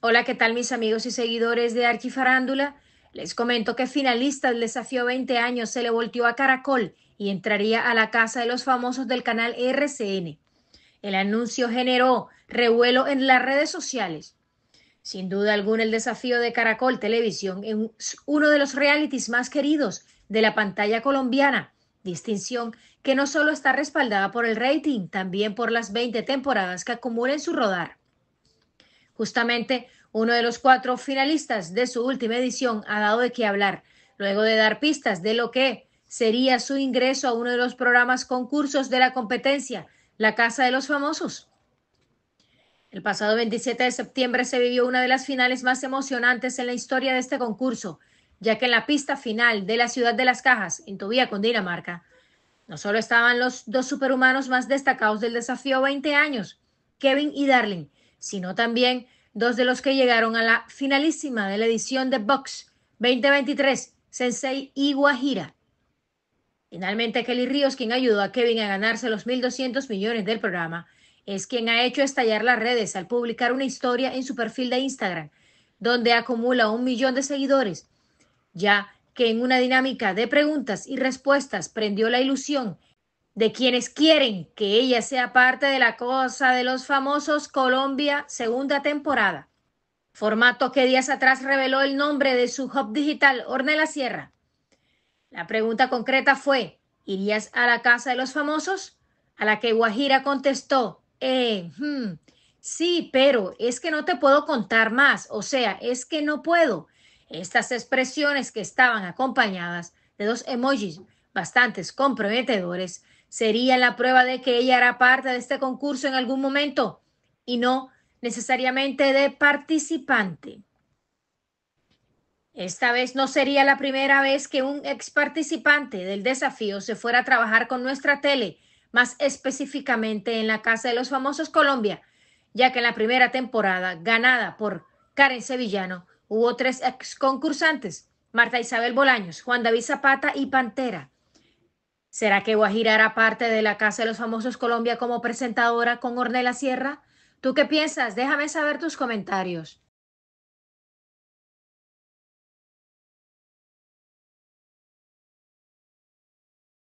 Hola, ¿qué tal mis amigos y seguidores de Archifarándula? Les comento que finalista del desafío 20 años, se le volteó a Caracol y entraría a la casa de los famosos del canal RCN. El anuncio generó revuelo en las redes sociales. Sin duda alguna, el desafío de Caracol Televisión es uno de los realities más queridos de la pantalla colombiana, distinción que no solo está respaldada por el rating, también por las 20 temporadas que acumula en su rodar. Justamente, uno de los cuatro finalistas de su última edición ha dado de qué hablar, luego de dar pistas de lo que sería su ingreso a uno de los programas concursos de la competencia, la Casa de los Famosos. El pasado 27 de septiembre se vivió una de las finales más emocionantes en la historia de este concurso, ya que en la pista final de la ciudad de las cajas, en con Dinamarca, no solo estaban los dos superhumanos más destacados del desafío 20 años, Kevin y Darling, sino también dos de los que llegaron a la finalísima de la edición de Box 2023, Sensei y Guajira. Finalmente, Kelly Ríos, quien ayudó a Kevin a ganarse los 1.200 millones del programa, es quien ha hecho estallar las redes al publicar una historia en su perfil de Instagram, donde acumula un millón de seguidores ya que en una dinámica de preguntas y respuestas prendió la ilusión de quienes quieren que ella sea parte de la cosa de los famosos Colombia segunda temporada. Formato que días atrás reveló el nombre de su hub digital, la Sierra. La pregunta concreta fue, ¿irías a la casa de los famosos? A la que Guajira contestó, eh, hmm, sí, pero es que no te puedo contar más, o sea, es que no puedo. Estas expresiones que estaban acompañadas de dos emojis bastante comprometedores serían la prueba de que ella era parte de este concurso en algún momento y no necesariamente de participante. Esta vez no sería la primera vez que un ex participante del desafío se fuera a trabajar con nuestra tele, más específicamente en la Casa de los Famosos Colombia, ya que en la primera temporada, ganada por Karen Sevillano, Hubo tres ex concursantes, Marta Isabel Bolaños, Juan David Zapata y Pantera. ¿Será que a girar parte de la Casa de los Famosos Colombia como presentadora con Ornella Sierra? ¿Tú qué piensas? Déjame saber tus comentarios.